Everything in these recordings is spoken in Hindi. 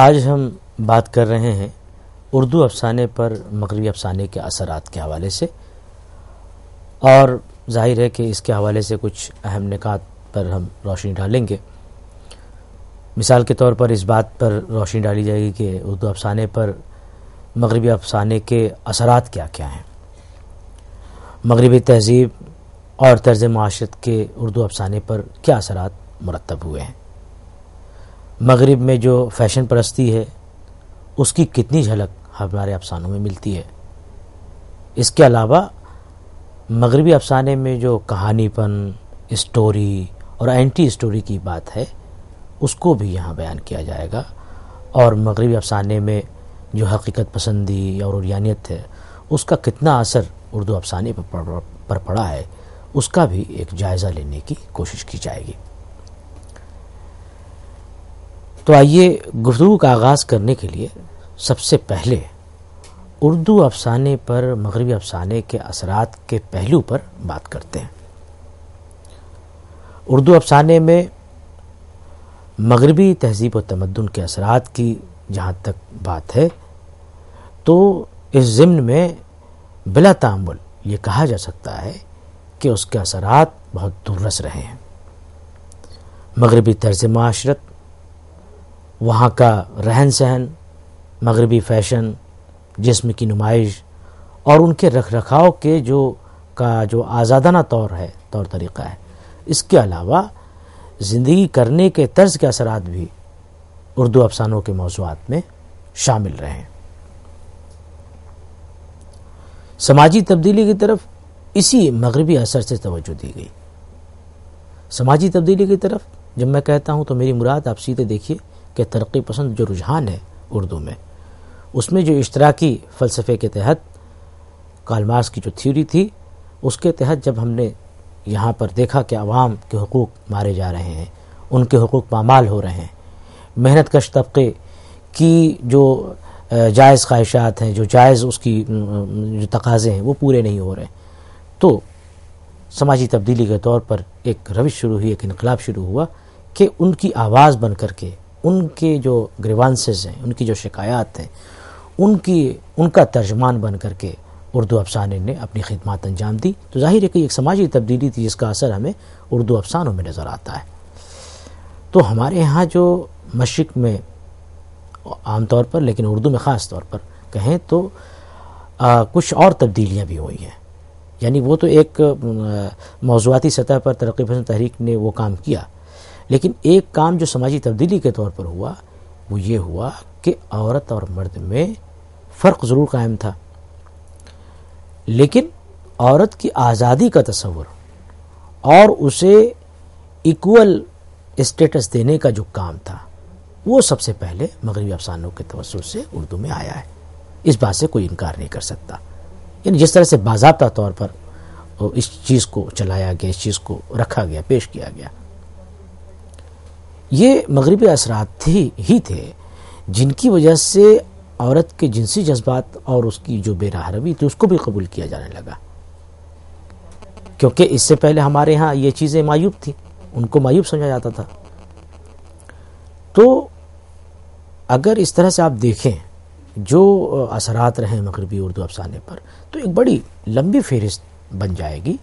आज हम बात कर रहे हैं उर्दू अफसाने पर मगरबी अफसाने के असर के हवाले से और जाहिर है कि इसके हवाले से कुछ अहम निकात पर हम रोशनी डालेंगे मिसाल के तौर पर इस बात पर रोशनी डाली जाएगी कि उर्दू अफसाने पर मगरबी अफसाने के असर क्या क्या हैं मगरबी तहजीब और तर्ज माशरत के उर्दू अफसाने पर क्या असर मुरतब हुए हैं मगरिब में जो फैशन परस्ती है उसकी कितनी झलक हमारे अफसानों में मिलती है इसके अलावा मगरबी अफसाने में जो कहानीपन स्टोरी और एंटी स्टोरी की बात है उसको भी यहाँ बयान किया जाएगा और मगरबी अफसाने में जो हकीकत पसंदी और उरियानियत है उसका कितना असर उर्दू अफसाने पर पड़ा है उसका भी एक जायज़ा लेने की कोशिश की जाएगी तो आइए गुफ्तु का आगाज़ करने के लिए सबसे पहले उर्दू अफसाने पर मगरबी अफसाने के असरात के पहलू पर बात करते हैं उर्दू अफसाने में मगरबी तहजीब व तमदन के असरात की जहाँ तक बात है तो इस ज़िम्न में बिला तामुल ये कहा जा सकता है कि उसके असरात बहुत दुरस रहे हैं मगरबी तर्ज माशरत वहाँ का रहन सहन मगरबी फैशन जिसम की नुमाइश और उनके रख रखाव के जो का जो आज़ादाना तौर है तौर तरीक़ा है इसके अलावा ज़िंदगी करने के तर्ज के असर भी उर्दू अफसानों के मौजूद में शामिल रहे हैं समाजी तब्दीली की तरफ इसी मगरबी असर से तवज्जो दी गई समाजी तब्दीली की तरफ जब मैं कहता हूँ तो मेरी मुराद आप सीधे देखिए के तरक्की पसंद जो रुझान है उर्दू में उसमें जो इश्तराकी फ़लसफ़े के तहत कालमार्स की जो थ्योरी थी उसके तहत जब हमने यहाँ पर देखा कि आवाम के हकूक़ मारे जा रहे हैं उनके हकूक़ पामाल हो रहे हैं मेहनत कश तबके की जो जायज़ ख्वाहिशात हैं जो जायज़ उसकी जो तकाजे हैं वो पूरे नहीं हो रहे तो समाजी तब्दीली के तौर पर एक रविश शुरू हुई एक इनकलाब शुरू हुआ कि उनकी आवाज़ बन कर के उनके जो ग्रीवानसेज हैं उनकी जो शिकायत हैं उनकी उनका तर्जमान बन करके उर्दू अफसाने ने अपनी खदमात अंजाम दी तो जाहिर है कि एक समाजी तब्दीली थी जिसका असर हमें उर्दू अफसानों में नज़र आता है तो हमारे यहाँ जो मशरक़ में आमतौर पर लेकिन उर्दू में ख़ास तौर पर कहें तो आ, कुछ और तब्दीलियाँ भी हुई हैं यानी वो तो एक मौजूदी सतह पर तरक्की पसंद तहरीक ने वो काम किया लेकिन एक काम जो समाजी तब्दीली के तौर पर हुआ वो ये हुआ कि औरत और मर्द में फ़र्क ज़रूर कायम था लेकिन औरत की आज़ादी का तस्वुर और उसे इक्वल स्टेटस देने का जो काम था वो सबसे पहले मगरबी अफसानों के तवसु से उर्दू में आया है इस बात से कोई इनकार नहीं कर सकता यानी जिस तरह से बाबा तौर पर इस चीज़ को चलाया गया इस चीज़ को रखा गया पेश किया गया ये मगरबी असरात ही, ही थे जिनकी वजह से औरत के जिनसी जज्बात और उसकी जो बेराहरवी थी उसको भी कबूल किया जाने लगा क्योंकि इससे पहले हमारे यहाँ ये चीज़ें मायूब थी उनको मायूब समझा जाता था तो अगर इस तरह से आप देखें जो असरात रहे मगरबी उर्दू अफसाने पर तो एक बड़ी लंबी फहरिस्त बन जाएगी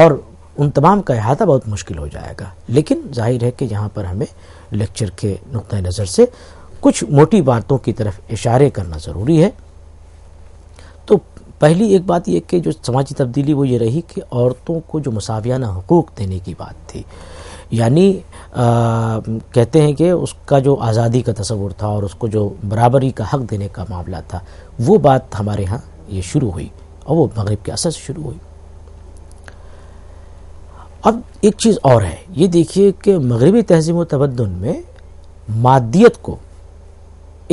और उन तमाम का अहाता बहुत मुश्किल हो जाएगा लेकिन जाहिर है कि यहाँ पर हमें लेक्चर के नुक़ नज़र से कुछ मोटी बातों की तरफ इशारे करना ज़रूरी है तो पहली एक बात यह कि जो समाजी तब्दीली वो ये रही कि औरतों को जो मसावियाना हकूक़ देने की बात थी यानी आ, कहते हैं कि उसका जो आज़ादी का तस्वुर था और उसको जो बराबरी का हक देने का मामला था वो बात हमारे यहाँ ये शुरू हुई और वो मगरब के असर से शुरू हुई अब एक चीज़ और है ये देखिए कि मगरबी तहजीब तमदन में मादियत को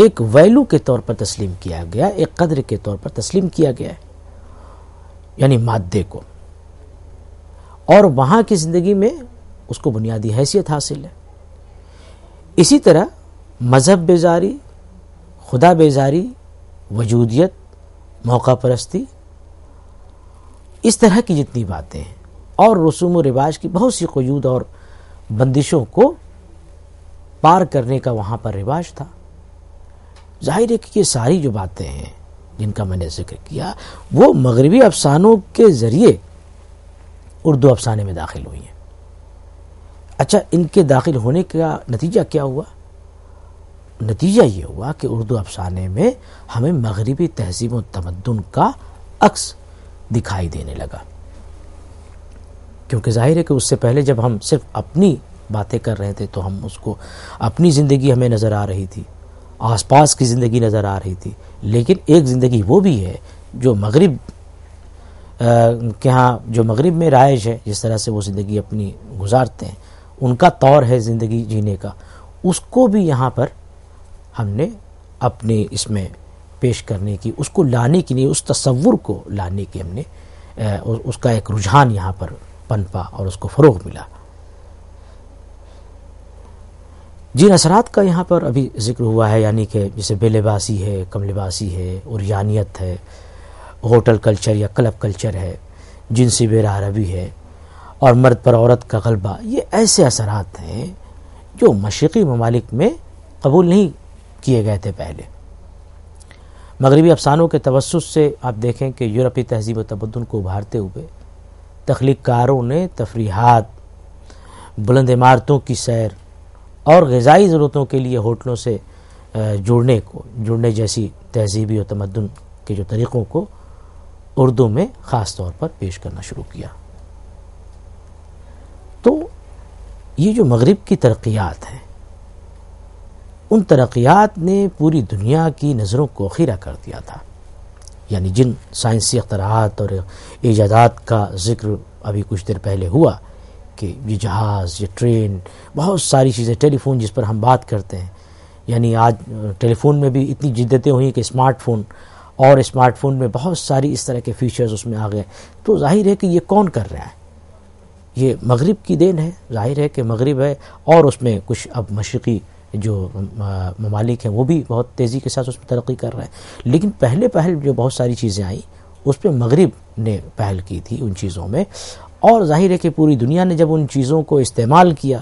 एक वैल्यू के तौर पर तस्लीम किया गया एक कदर के तौर पर तस्लीम किया गया है यानी मादे को और वहाँ की ज़िंदगी में उसको बुनियादी हैसियत हासिल है इसी तरह मज़हब बेजारी खुदा बेजारी वजूदियत मौका परस्ती इस तरह की जितनी बातें हैं और रसूम रिवाज की बहुत सी कयूद और बंदिशों को पार करने का वहाँ पर रिवाज था जाहिर है कि ये सारी जो बातें हैं जिनका मैंने जिक्र किया वो मगरबी अफसानों के ज़रिए उर्दू अफसाने में दाखिल हुई हैं अच्छा इनके दाखिल होने का नतीजा क्या हुआ नतीजा ये हुआ कि उर्दू अफसाने में हमें मगरबी तहजीब तमदन का अक्स दिखाई देने लगा क्योंकि जाहिर है कि उससे पहले जब हम सिर्फ अपनी बातें कर रहे थे तो हम उसको अपनी ज़िंदगी हमें नज़र आ रही थी आसपास की ज़िंदगी नज़र आ रही थी लेकिन एक ज़िंदगी वो भी है जो मगरब के यहाँ जो मगरब में राइज है जिस तरह से वो ज़िंदगी अपनी गुजारते हैं उनका तौर है ज़िंदगी जीने का उसको भी यहाँ पर हमने अपने इसमें पेश करने की उसको लाने के लिए उस तस्वुर को लाने की हमने उसका एक रुझान यहाँ पर पनपा और उसको फ़रोग मिला जिन असरात का यहाँ पर अभी जिक्र हुआ है यानी कि जैसे बेलिबासी है कम है उरियानियत है होटल कल्चर या क्लब कल्चर है जिनसी बेरारवी है और मर्द पर औरत का गलबा ये ऐसे असरात हैं जो मशरक़ी ममालिक में कबूल नहीं किए गए थे पहले मगरबी अफसानों के तवसुस से आप देखें कि यूरोपी तहजीब तबदन को उभारते हुए तख्लीक ने तफरीहत बुलंद इमारतों की सैर और गज़ाई ज़रूरतों के लिए होटलों से जुड़ने को जुड़ने जैसी तहजीबी और तमदन के जो तरीक़ों को उर्दू में ख़ास तौर पर पेश करना शुरू किया तो ये जो मगरब की तरक्यात हैं उन तरक्यात ने पूरी दुनिया की नज़रों को खीरा कर दिया था यानी जिन साइंसी अख्तरात और ईजादात का जिक्र अभी कुछ देर पहले हुआ कि ये जहाज़ ये ट्रेन बहुत सारी चीज़ें टेलीफोन जिस पर हम बात करते हैं यानी आज टेलीफोन में भी इतनी जिद्दतें हुई कि स्मार्टफोन और स्मार्टफोन में बहुत सारी इस तरह के फीचर्स उसमें आ गए तो जाहिर है कि ये कौन कर रहा है ये मगरब की देन है जाहिर है कि मगरब है और उसमें कुछ अब मशरक़ी जो ममालिक हैं वो भी बहुत तेज़ी के साथ उस पर तरक्की कर रहे हैं लेकिन पहले पहल जो बहुत सारी चीज़ें आई उस पर मगरब ने पहल की थी उन चीज़ों में और जाहिर है कि पूरी दुनिया ने जब उन चीज़ों को इस्तेमाल किया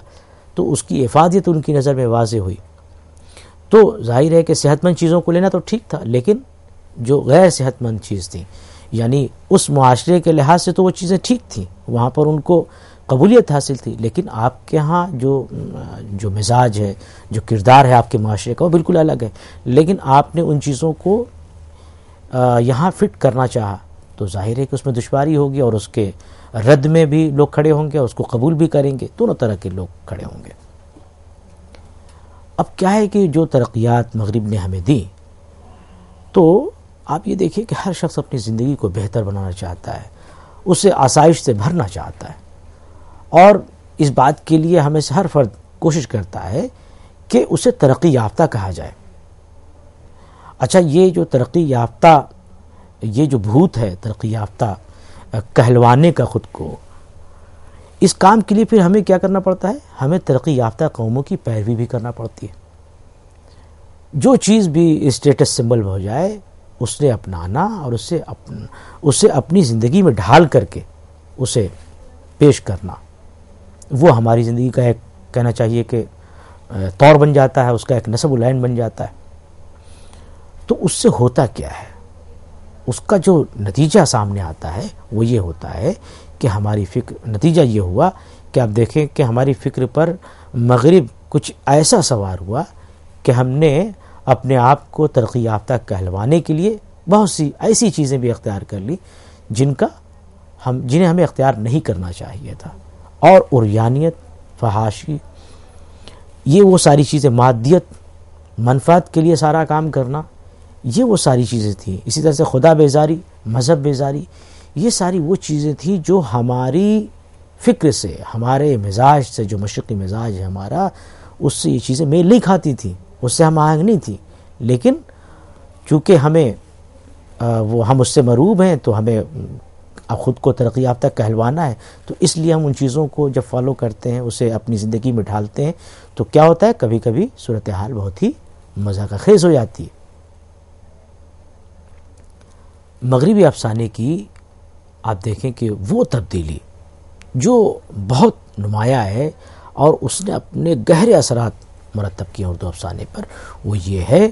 तो उसकी इफादियत उनकी नज़र में वाज हुई तो जाहिर है कि सेहतमंद चीज़ों को लेना तो ठीक था लेकिन जो गैर सेहतमंद चीज़ थी यानी उस माशरे के लिहाज से तो वो चीज़ें ठीक थी वहाँ पर उनको कबूलियत हासिल थी लेकिन आपके यहाँ जो जो मिजाज है जो किरदार है आपके माशरे का वो बिल्कुल अलग है लेकिन आपने उन चीज़ों को यहाँ फिट करना चाहा तो जाहिर है कि उसमें दुशारी होगी और उसके रद्द में भी लोग खड़े होंगे और उसको कबूल भी करेंगे दोनों तरह के लोग खड़े होंगे अब क्या है कि जो तरक्यात मगरब ने हमें दी तो आप ये देखिए कि हर शख्स अपनी ज़िंदगी को बेहतर बनाना चाहता है उसे आसाइश से भरना चाहता है और इस बात के लिए हमें से हर फर्द कोशिश करता है कि उसे तरक्की याफ्ता कहा जाए अच्छा ये जो तरक्की याफ्ता ये जो भूत है तरक्की याफ्ता कहलवाने का ख़ुद को इस काम के लिए फिर हमें क्या करना पड़ता है हमें तरक्की याफ्ता कौमों की पैरवी भी करना पड़ती है जो चीज़ भी स्टेटस सिंबल हो जाए उसने अपनाना और उसे अपन उसे अपनी ज़िंदगी में ढाल करके उसे पेश करना वो हमारी ज़िंदगी का एक कहना चाहिए कि तौर बन जाता है उसका एक नसबुलैन बन जाता है तो उससे होता क्या है उसका जो नतीजा सामने आता है वो ये होता है कि हमारी फिक्र नतीजा ये हुआ कि आप देखें कि हमारी फ़िक्र पर मगरब कुछ ऐसा सवार हुआ कि हमने अपने आप को तरक्की याफ्ता कहलवाने के लिए बहुत सी ऐसी चीज़ें भी अख्तियार कर ली जिनका हम जिन्हें हमें अख्तियार नहीं करना चाहिए था और उर्यानियत फहाशी ये वो सारी चीज़ें मादियत मनफात के लिए सारा काम करना ये वो सारी चीज़ें थी इसी तरह से खुदा बेजारी मज़हब बेजारी ये सारी वो चीज़ें थी जो हमारी फ़िक्र से हमारे मिजाज से जो मशक़ी मिजाज है हमारा उससे ये चीज़ें मेल नहीं खाती थी उससे हम आहंग नहीं थी लेकिन चूँकि हमें आ, वो हम उससे मरूब हैं तो हमें अब ख़ुद को तरक्की याफ्ता कहलवाना है तो इसलिए हम उन चीज़ों को जब फॉलो करते हैं उसे अपनी ज़िंदगी में ढालते हैं तो क्या होता है कभी कभी सूरत हाल बहुत ही मजाक खेज हो जाती है मगरबी अफसाने की आप देखें कि वो तब्दीली जो बहुत नुमाया है और उसने अपने गहरे असरात मरतब किए उर्दू अफसाने पर वो ये है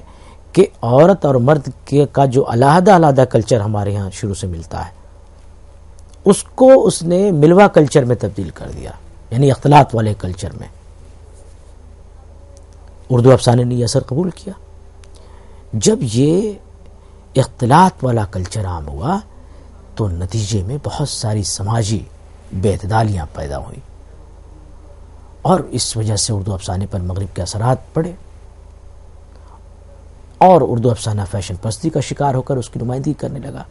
कि औरत और मर्द के का जो अलहदा अलहदा कल्चर हमारे यहाँ शुरू से मिलता है उसको उसने मिलवा कल्चर में तब्दील कर दिया यानी अख्तलात वाले कल्चर में उर्दू अफसाने ने यह असर कबूल किया जब ये अख्तलात वाला कल्चर आम हुआ तो नतीजे में बहुत सारी समाजी बेतदालियाँ पैदा हुई और इस वजह से उर्दू अफसाने पर मगरब के असर पड़े और उर्दू अफसाना फैशन पस्ती का शिकार होकर उसकी नुमाइंदगी करने लगा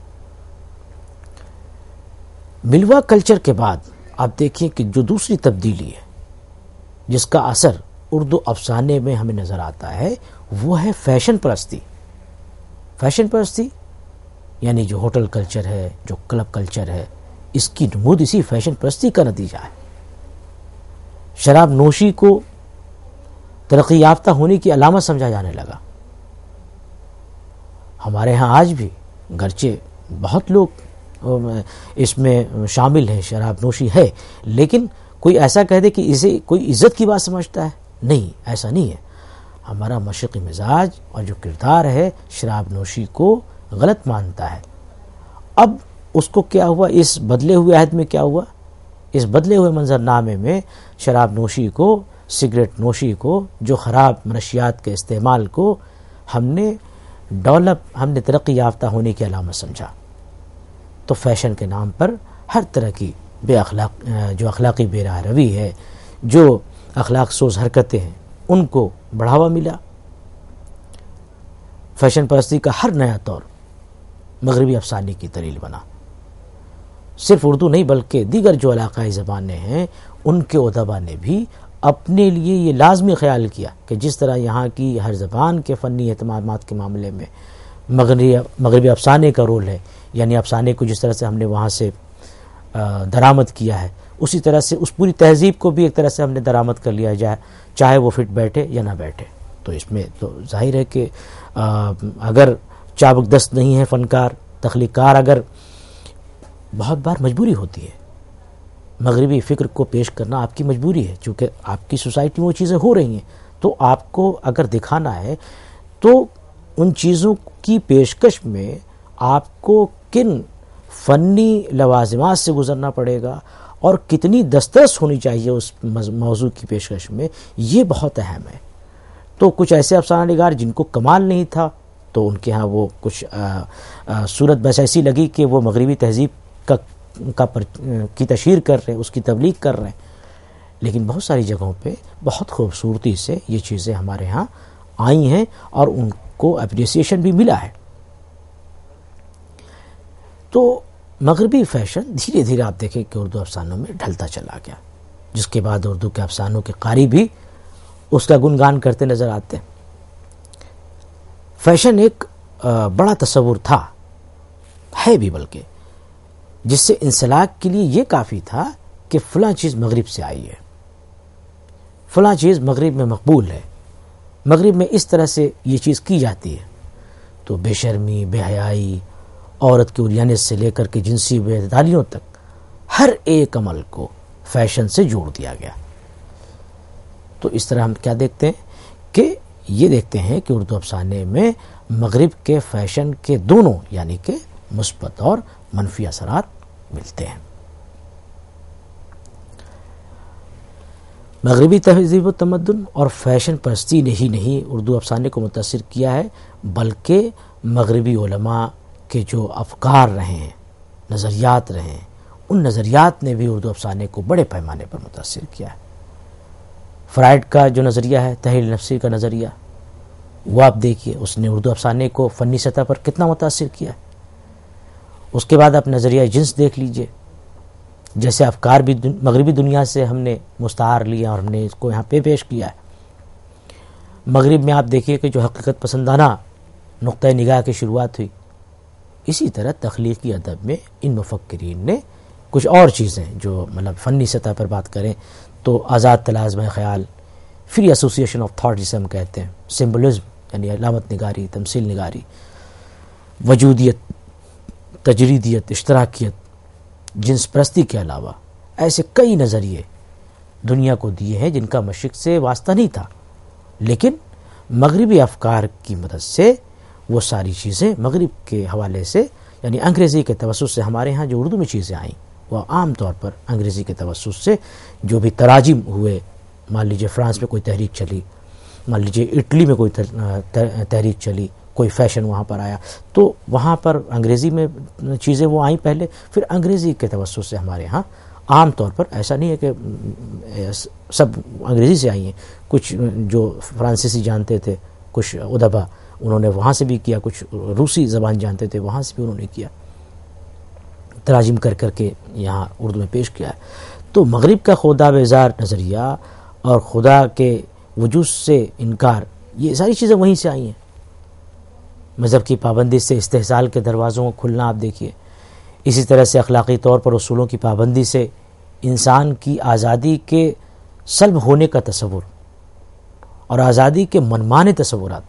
मिलवा कल्चर के बाद आप देखिए कि जो दूसरी तब्दीली है जिसका असर उर्दू अफसाने में हमें नज़र आता है वो है फैशन परस्ती फैशन परस्ती यानी जो होटल कल्चर है जो क्लब कल्चर है इसकी नमूद इसी फैशन परस्ती का नतीजा है शराब नोशी को तरक्की याफ्ता होने की अलामत समझा जाने लगा हमारे यहाँ आज भी गरचे बहुत लोग इसमें शामिल है शराब नोशी है लेकिन कोई ऐसा कह दे कि इसे कोई इज्जत की बात समझता है नहीं ऐसा नहीं है हमारा मशक़ी मिजाज और जो किरदार है शराब नोशी को गलत मानता है अब उसको क्या हुआ इस बदले हुए अहद में क्या हुआ इस बदले हुए मंजरनामे में शराब नोशी को सिगरेट नोशी को जो ख़राब मनशियात के इस्तेमाल को हमने डेवलप हमने तरक्की याफ्ता होने की अलामत समझा तो फैशन के नाम पर हर तरह की बे अखलाक जो अखलाकी बेरा रवी है जो अखलाक सोज हरकतें हैं उनको बढ़ावा मिला फैशन परस्ती का हर नया दौर मगरबी अफसाने की दलील बना सिर्फ उर्दू नहीं बल्कि दीगर जो इलाकई ज़बानें हैं उनके उदबा ने भी अपने लिए ये लाजमी ख्याल किया कि जिस तरह यहाँ की हर ज़बान के फ़नी अहतमाम के मामले में मगरबी मगरबी अफसाने का रोल है यानी अफसाने को जिस तरह से हमने वहाँ से दरामद किया है उसी तरह से उस पूरी तहजीब को भी एक तरह से हमने दरामद कर लिया जाए चाहे वो फिट बैठे या ना बैठे तो इसमें तो जाहिर है कि अगर चाबक दस्त नहीं है फ़नकार तख्लीकार अगर बहुत बार मजबूरी होती है मगरबी फ़िक्र को पेश करना आपकी मजबूरी है चूँकि आपकी सोसाइटी में वो चीज़ें हो रही हैं तो आपको अगर दिखाना है तो उन चीज़ों की पेशकश में आपको किन फ़नी लवाजमात से गुज़रना पड़ेगा और कितनी दस्तरस होनी चाहिए उस मौजू की पेशकश में ये बहुत अहम है तो कुछ ऐसे अफसाना नगार जिनको कमाल नहीं था तो उनके यहाँ वो कुछ आ, आ, सूरत बस ऐसी लगी कि वो मगरबी तहजीब का का पर, की तशहर कर रहे हैं उसकी तबलीग कर रहे हैं लेकिन बहुत सारी जगहों पे बहुत खूबसूरती से ये चीज़ें हमारे यहाँ आई हैं और उनको अप्रिसिएशन भी मिला है तो मगरबी फैशन धीरे धीरे आप देखें कि उर्दू अफसानों में ढलता चला गया जिसके बाद उर्दू के अफसानों के कारी भी उसका गुणगान करते नज़र आते हैं फैशन एक बड़ा तस्वुर था है भी बल्कि जिससे इंसलाक के लिए यह काफ़ी था कि फ़लाँ चीज़ मगरब से आई है फ़लाँ चीज़ मगरब में मकबूल है मगरब में इस तरह से ये चीज़ की जाती है तो बेशर्मी बेहयाई औरत की उरियानियत से लेकर के जिनसी बेदारियों तक हर एक अमल को फैशन से जोड़ दिया गया तो इस तरह हम क्या देखते हैं कि ये देखते हैं कि उर्दू अफसाने में मगरब के फैशन के दोनों यानी कि मुस्बत और मनफी असर मिलते हैं मगरबी तहजीब तमदन और फैशन परस्ती ने ही नहीं उर्दू अफसाने को मुतासर किया है बल्कि मगरबी के जो अफकार रहे हैं नज़रियात रहे हैं उन नज़रियात ने भी उर्दू अफसाने को बड़े पैमाने पर मुतासर किया है फ्राइड का जो नज़रिया है तहरील नफसी का नज़रिया वो आप देखिए उसने उर्दू अफसाने को फ़नी सतह पर कितना मुतासर किया है उसके बाद आप नज़रिया जिन्स देख लीजिए जैसे अफकार भी दुन, मगरबी दुनिया से हमने मुस्तार लिया और हमने इसको यहाँ पे पेश किया है मगरब में आप देखिए कि जो हकीकत पसंदाना नुक़ नगाह की शुरुआत हुई इसी तरह तख्लीकी अदब में इन मुफक्रीन ने कुछ और चीज़ें जो मतलब फ़नी सतह पर बात करें तो आज़ाद तलाजम ख्याल फ्री एसोसिएशन ऑफ थाट जिसे हम कहते हैं सिम्बलिज्म यानी अलामत नगारी तमसील नगारी वजूदियत तजरीदियत इश्तराकियत जिन्स प्रस्ती के अलावा ऐसे कई नज़रिए दुनिया को दिए हैं जिनका मशिक से वास्ता नहीं था लेकिन मगरबी अफकार की मदद से वो सारी चीज़ें मगरब के हवाले से यानी अंग्रेज़ी के तवसत से हमारे यहाँ जो उर्दू में चीज़ें आईं वह आम तौर पर अंग्रेज़ी के तवसत से जो भी तराजिम हुए मान लीजिए फ्रांस में कोई तहरीक चली मान लीजिए इटली में कोई तहरीक चली कोई फैशन वहाँ पर आया तो वहाँ पर अंग्रेज़ी में चीज़ें वो आई पहले फिर अंग्रेज़ी के तवसत से हमारे यहाँ आम तौर पर ऐसा नहीं है कि सब अंग्रेज़ी से आई हैं कुछ जो फ्रांसीसी जानते थे कुछ उदबा उन्होंने वहाँ से भी किया कुछ रूसी ज़बान जानते थे वहाँ से भी उन्होंने किया तराजिम कर करके यहाँ उर्दू में पेश किया तो मगरब का खुदा बेजार नज़रिया और खुदा के वजूद से इनकार ये सारी चीज़ें वहीं से आई हैं मज़हब की पाबंदी से इस्तेसाल के दरवाज़ों को खुलना आप देखिए इसी तरह से अखलाकी तौर पर असूलों की पाबंदी से इंसान की आज़ादी के सलब होने का तस्वुर और आज़ादी के मनमाने तस्वुरा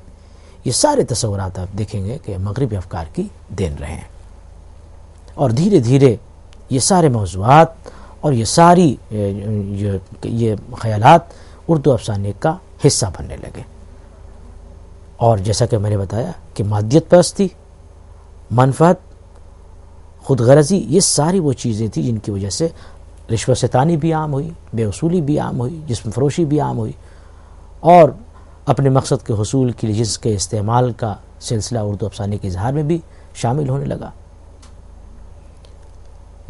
ये सारे तस्वरत आप देखेंगे कि मगरबी अफकार की देन रहे हैं और धीरे धीरे ये सारे मौजूद और ये सारी ये, ये ख्याल उर्दू अफसाने का हिस्सा बनने लगे और जैसा कि मैंने बताया कि मादियत परस्ती मनफत खुद गर्जी ये सारी वो चीज़ें थी जिनकी वजह से रिश्वत सतानी भी आम हुई बेवसूली भी आम हुई जिसम फरोशी भी आम हुई और अपने मकसद के हसूल के लिए जिसके इस्तेमाल का सिलसिला उर्दू अफसाने के इजहार में भी शामिल होने लगा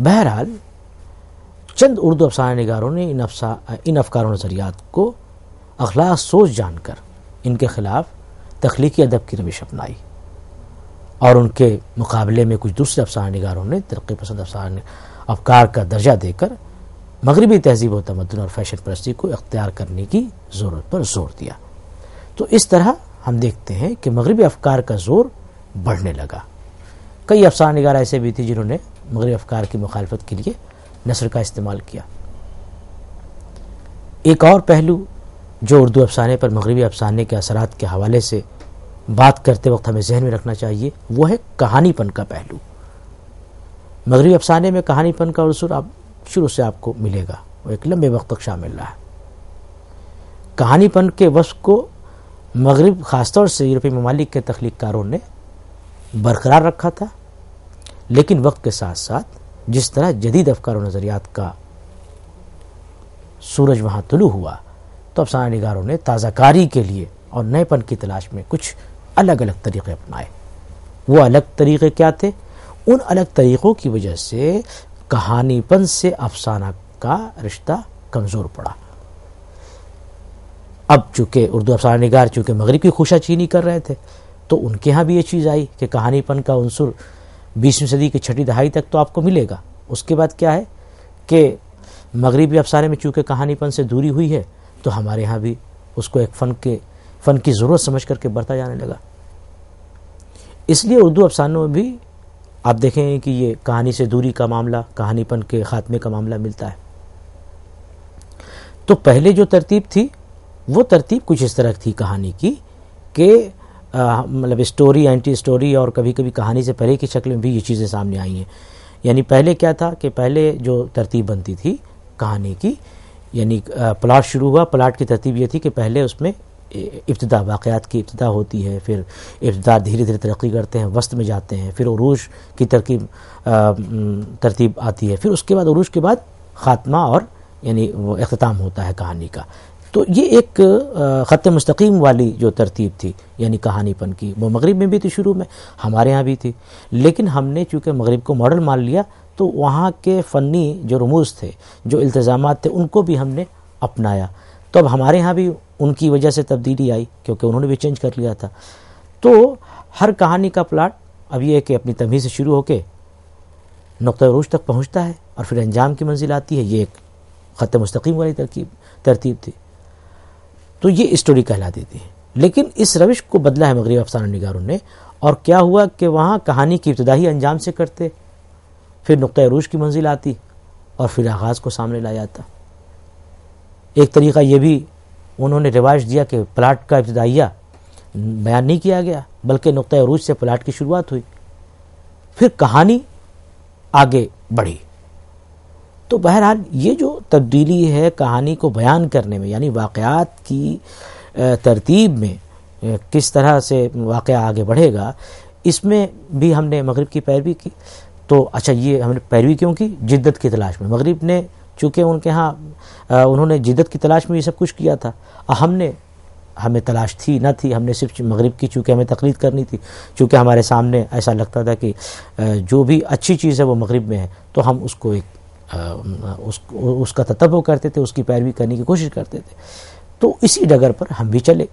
बहरहाल चंद उर्दू अफसाना नगारों ने इन अफसा इन अफकारों नज़रियात को अखलास सोच जानकर इनके ख़िलाफ़ तख्लीकी अदब की रविश अपनाई और उनके मुकाबले में कुछ दूसरे अफसाना नगारों ने तरक्की पसंद अफसाना अफकार का दर्जा देकर मगरबी तहजीब व तमदन और फैशन परस्ती को इख्तियार करने की ज़रूरत पर जोर दिया तो इस तरह हम देखते हैं कि मगरबी अफकार का ज़ोर बढ़ने लगा कई अफसान नगार ऐसे भी थे जिन्होंने मगरबी अफकार की मुखालफत के लिए नसर का इस्तेमाल किया एक और पहलू जो उर्दू अफसाने पर मगरबी अफसाने के असरात के हवाले से बात करते वक्त हमें जहन में रखना चाहिए वह है कहानीपन का पहलू मगरबी अफसाने में कहानीपन का अनसर आप शुरू से आपको मिलेगा वो एक लंबे वक्त तक शामिल रहा है कहानीपन के वस्फ को मगरब ख़ासतौर से यूरोपीय ममालिक के तख्लीकारों ने बरकरार रखा था लेकिन वक्त के साथ साथ जिस तरह जदीद अफकार नज़रियात का सूरज वहाँ तुलू हुआ तो अफसाना निगारों ने ताज़ाकारी के लिए और नएपन की तलाश में कुछ अलग अलग तरीक़े अपनाए वो अलग तरीक़े क्या थे उन अलग तरीक़ों की वजह से कहानीपन से अफसाना का रिश्ता कमज़ोर पड़ा अब चूँकि उर्दू अफसाना निगार चूँकि मगरब की खुशा चीनी कर रहे थे तो उनके यहाँ भी ये चीज़ आई कि कहानीपन का अनसर बीसवीं सदी की छठी दहाई तक तो आपको मिलेगा उसके बाद क्या है कि मगरबी अफसाने में चूँकि कहानीपन से दूरी हुई है तो हमारे यहाँ भी उसको एक फ़न के फ़न की ज़रूरत समझ करके बरता जाने लगा इसलिए उर्दू अफसानों में भी आप देखेंगे कि ये कहानी से दूरी का मामला कहानीपन के ख़ात्मे का मामला मिलता है तो पहले जो तरतीब थी वो तरतीब कुछ इस तरह थी कहानी की कि मतलब स्टोरी एंटी स्टोरी और कभी कभी कहानी से परे की शक्ल में भी ये चीज़ें सामने आई हैं यानी पहले क्या था कि पहले जो तरतीब बनती थी कहानी की यानी प्लाट शुरू हुआ प्लाट की तरतीब ये थी कि पहले उसमें इब्तदा वाक़ात की इब्तदा होती है फिर इब्तदा धीरे धीरे तरक्की करते हैं वस्त में जाते हैं फिर अरूज की तरकीब तरतीब आती है फिर उसके बाद अरूज के बाद ख़ात्मा और यानी वो अख्ताम होता है कहानी का तो ये एक ख़त मुस्तकीम वाली जो तरतीब थी यानी कहानीपन की वो मगरब में भी थी शुरू में हमारे यहाँ भी थी लेकिन हमने चूँकि मगरब को मॉडल मान लिया तो वहाँ के फ़नी जो रमूज़ थे जो इल्तज़ाम थे उनको भी हमने अपनाया तो अब हमारे यहाँ भी उनकी वजह से तब्दीली आई क्योंकि उन्होंने भी चेंज कर लिया था तो हर कहानी का प्लाट अब यह कि अपनी तमीज़ से शुरू होकर नुक़ रोज तक पहुँचता है और फिर अंजाम की मंजिल आती है ये एक ख़त मस्तकीम वाली तरकीब तरतीब थी तो ये स्टोरी कहला देती है लेकिन इस रविश को बदला है मगरब अफसाना निगारों ने और क्या हुआ कि वहाँ कहानी की इब्तदाही अंजाम से करते फिर नुक़ अरूज की मंजिल आती और फिर आगाज़ को सामने लाया जाता एक तरीका ये भी उन्होंने रिवाज दिया कि प्लाट का इब्तदाइया बयान नहीं किया गया बल्कि नुक़ अरूज से प्लाट की शुरुआत हुई फिर कहानी आगे बढ़ी तो बहरहाल ये जो तब्दीली है कहानी को बयान करने में यानी वाक़ात की तरतीब में किस तरह से वाक़ आगे बढ़ेगा इसमें भी हमने मगरब की पैरवी की तो अच्छा ये हमने पैरवी क्यों की जिद्दत की तलाश में मगरब ने चूँकि उनके यहाँ उन्होंने जिद्दत की तलाश में ये सब कुछ किया था हमने हमें तलाश थी ना थी हमने सिर्फ मगरब की चूँकि हमें तकलीद करनी थी चूँकि हमारे सामने ऐसा लगता था कि जो भी अच्छी चीज़ है वो मगरब में है तो हम उसको एक उस, उसका तत्व करते थे उसकी पैरवी करने की कोशिश करते थे तो इसी डगर पर हम भी चले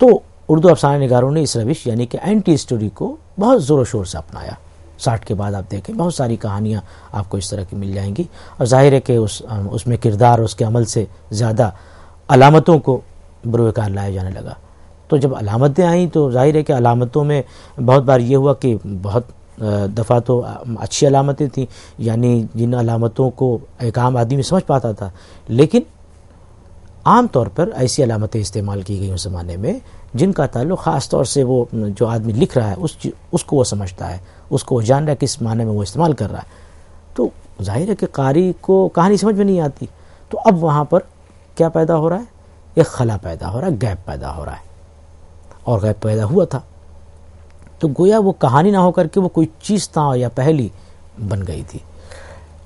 तो उर्दू अफसाना नगारों ने इस रविश यानी कि एंटी स्टोरी को बहुत ज़ोरों शोर से अपनाया साठ के बाद आप देखें बहुत सारी कहानियाँ आपको इस तरह की मिल जाएंगी और जाहिर है कि उस उसमें किरदार उसके अमल से ज़्यादा अलामतों को बुरकार लाया जाने लगा तो जब अलामतें आईं तो जाहिर है कि अलामतों में बहुत बार ये हुआ कि बहुत दफ़ा तो अच्छी अलामतें थी यानी जिन अलामतों को एक आम आदमी समझ पाता था लेकिन आम तौर पर ऐसी अलामतें इस्तेमाल की गई उस ज़माने में जिनका ताल्लुक ख़ास तौर से वो जो आदमी लिख रहा है उस उसको वो समझता है उसको वो जान रहा है किस माने में वो इस्तेमाल कर रहा है तो जाहिर है कि कारी को कहानी समझ में नहीं आती तो अब वहाँ पर क्या पैदा हो रहा है एक खला पैदा हो रहा है गैप पैदा हो रहा है और गैप पैदा हुआ था तो गोया वो कहानी ना होकर के वो कोई चीज़ था या पहली बन गई थी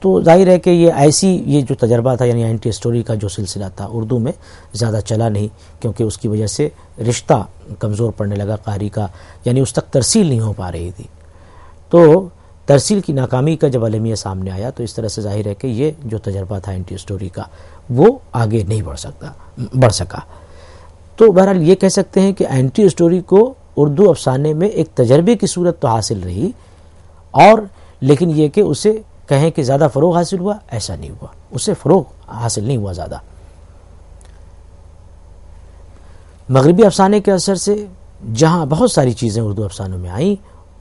तो जाहिर है कि ये ऐसी ये जो तजर्बा था यानी एंटी स्टोरी का जो सिलसिला था उर्दू में ज़्यादा चला नहीं क्योंकि उसकी वजह से रिश्ता कमज़ोर पड़ने लगा कारी का यानी उस तक तरसील नहीं हो पा रही थी तो तरसील की नाकामी का जब अलमिया सामने आया तो इस तरह से जाहिर है कि ये जो तजर्बा था एंटी स्टोरी का वो आगे नहीं बढ़ सकता बढ़ सका तो बहरहाल ये कह सकते हैं कि एंटी स्टोरी को उर्दू अफसाने में एक तजर्बे की सूरत तो हासिल रही और लेकिन ये कि उसे कहें कि ज़्यादा फ़रोग हासिल हुआ ऐसा नहीं हुआ उसे फ़रोग हासिल नहीं हुआ ज़्यादा मगरबी अफसाने के असर से जहाँ बहुत सारी चीज़ें उर्दू अफसानों में आईं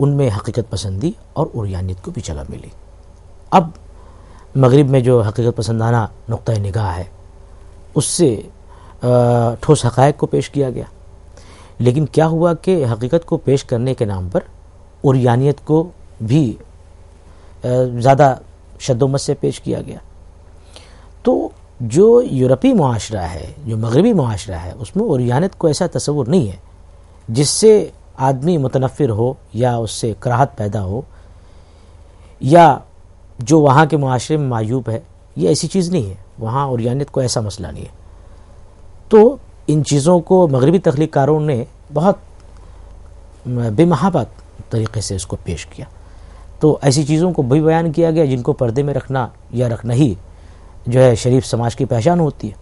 उनमें हकीकत पसंदी और उरियानियत को भी जगह मिली अब मगरब में जो हकीकत पसंदाना नुक़ नगाह है उससे ठोस हक़ को पेश किया गया लेकिन क्या हुआ कि हकीकत को पेश करने के नाम पर औरियानियत को भी ज़्यादा शदोमत से पेश किया गया तो जो यूरोपी माशरा है जो मगरबी माशरा है उसमें औरत को ऐसा तस्वुर नहीं है जिससे आदमी मुतनफ़िर हो या उससे कराहत पैदा हो या जो वहाँ के माशरे में मायूब है ये ऐसी चीज़ नहीं है वहाँ औरियानियत को ऐसा मसला नहीं है तो इन चीज़ों को मगरबी तख्लीकारों ने बहुत बेमहाबत तरीके से इसको पेश किया तो ऐसी चीज़ों को भी बयान किया गया जिनको पर्दे में रखना या रखना ही जो है शरीफ समाज की पहचान होती है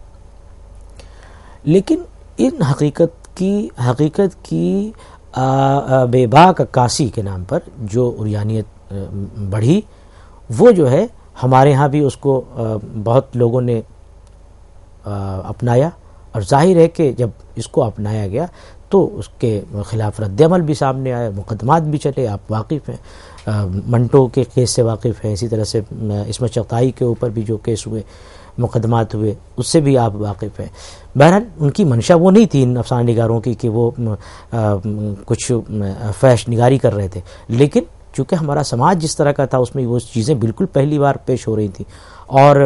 लेकिन इन हकीकत की हकीकत की बेबाक कासी के नाम पर जो उरियानियत बढ़ी वो जो है हमारे यहाँ भी उसको बहुत लोगों ने अपनाया और जाहिर है कि जब इसको अपनाया गया तो उसके खिलाफ रद्दमल भी सामने आया मुकदमात भी चले आप वाकिफ़ हैं मंटो के केस से वाकिफ़ हैं इसी तरह से इसमें चौथाई के ऊपर भी जो केस हुए मुकदमात हुए उससे भी आप वाकिफ़ हैं बहरहाल उनकी मंशा वो नहीं थी इन अफसाना निगारों की कि वो आ, कुछ फैश निगारी कर रहे थे लेकिन चूँकि हमारा समाज जिस तरह का था उसमें वो चीज़ें बिल्कुल पहली बार पेश हो रही थी और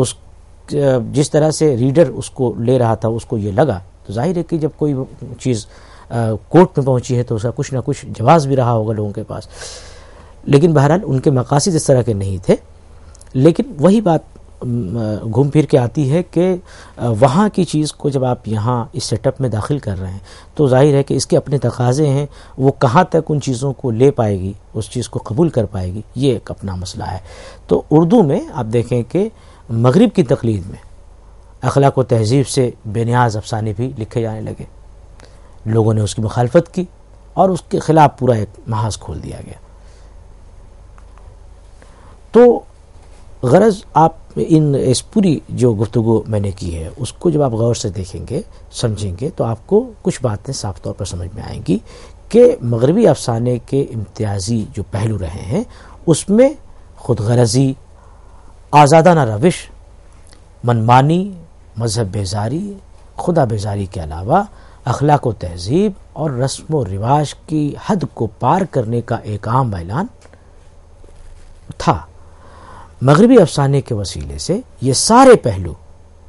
उस जिस तरह से रीडर उसको ले रहा था उसको ये लगा तो जाहिर है कि जब कोई चीज़ कोर्ट में पहुंची है तो उसका कुछ ना कुछ जवाब भी रहा होगा लोगों के पास लेकिन बहरहाल उनके मकासद इस तरह के नहीं थे लेकिन वही बात घूम फिर के आती है कि वहाँ की चीज़ को जब आप यहाँ इस सेटअप में दाखिल कर रहे हैं तो जाहिर है कि इसके अपने तकाजे हैं वो कहाँ तक उन चीज़ों को ले पाएगी उस चीज़ को कबूल कर पाएगी ये एक अपना मसला है तो उर्दू में आप देखें कि मगरब की तकलीद में अखलाक व तहजीब से बेनियाज अफसाने भी लिखे जाने लगे लोगों ने उसकी मुखालफत की और उसके ख़िलाफ़ पूरा एक महाज खोल दिया गया तो गरज आप इन इस पूरी जो गुफ्तु मैंने की है उसको जब आप गौर से देखेंगे समझेंगे तो आपको कुछ बातें साफ तौर पर समझ में आएंगी कि मगरबी अफसाने के इम्तियाजी जो पहलू रहे हैं उसमें खुद गरजी आज़ादाना रविश मनमानी मज़हब बेजारी खुदा बेजारी के अलावा अखलाक व तहजीब और रस्म व रिवाज की हद को पार करने का एक आम ऐलान था मगरबी अफसाने के वसीले से ये सारे पहलू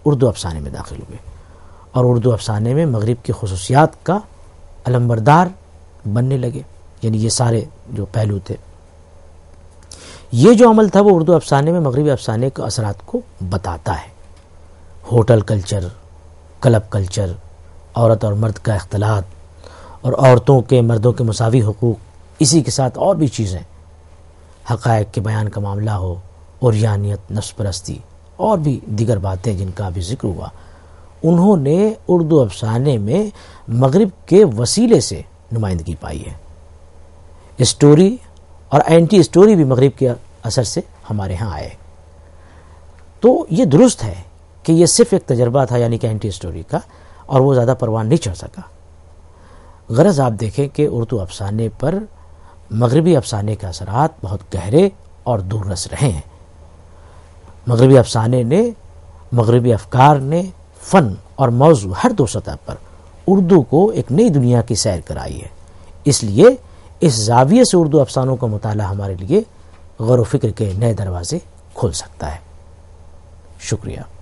उर्दू अफसाने में दाखिल हुए और उर्दू अफसाने में मगरब की खसूसियात का अलम्बरदार बनने लगे यानी ये सारे जो पहलू थे ये जो अमल था वो उर्दू अफसाने में मगरबी अफसाने के असरात को बताता है होटल कल्चर क्लब कल्चर औरत और मर्द का अख्तलात और औरतों के मर्दों के मसावी हकूक़ इसी के साथ और भी चीज़ें हक़ के बयान का मामला हो और यानियत नफ्स परस्ती और भी दिगर बातें जिनका अभी जिक्र हुआ उन्होंने उर्दू अफसाने में मगरब के वसीले से नुमाइंदगी पाई है स्टोरी और एंटी स्टोरी भी मगरब के असर से हमारे यहाँ आए तो ये दुरुस्त है कि यह सिर्फ एक तजर्बा था यानी कि एंटी स्टोरी का और वो ज़्यादा परवान नहीं चढ़ सका गरज आप देखें कि उर्दू अफसाने पर मगरबी अफसाने के असरात बहुत गहरे और दूरस रहे हैं मगरबी अफसाने ने मगरबी अफकार ने फ़न और मौजू हर दो सतह पर उर्दू को एक नई दुनिया की सैर कराई है इसलिए इस जाविये से उर्दू अफसानों का मताल हमारे लिए गौरव फिक्र के नए दरवाजे खोल सकता है शुक्रिया